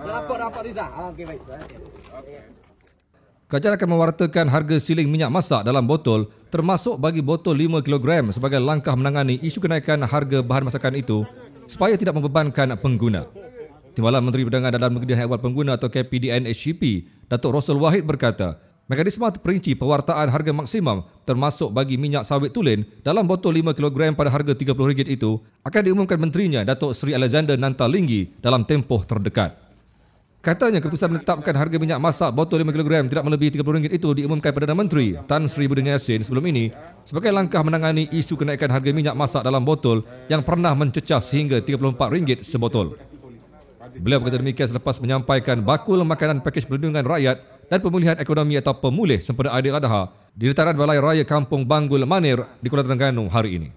rapat ah. ah, akan mewartakan harga siling minyak masak dalam botol termasuk bagi botol 5 kg sebagai langkah menangani isu kenaikan harga bahan masakan itu supaya tidak membebankan pengguna. Timbalan Menteri Perdagangan dalam Negeri dan Ehwal Pengguna atau KPDN HCP, Datuk Rosul Wahid berkata, mekanisme terperinci pewartaan harga maksimum termasuk bagi minyak sawit tulen dalam botol 5 kg pada harga RM30 itu akan diumumkan menterinya Datuk Seri Alexander Nantalingi dalam tempoh terdekat. Katanya keputusan menetapkan harga minyak masak botol 5 kg tidak melebihi RM30 itu diumumkan Perdana Menteri Tan Sri Budin Yassin sebelum ini sebagai langkah menangani isu kenaikan harga minyak masak dalam botol yang pernah mencecah sehingga RM34 sebotol. Beliau berkata demikian selepas menyampaikan bakul makanan pakej perlindungan rakyat dan pemulihan ekonomi atau pemulih sempena Adil Adha di dataran Balai Raya Kampung Banggul Manir di Kuala Terengganu hari ini.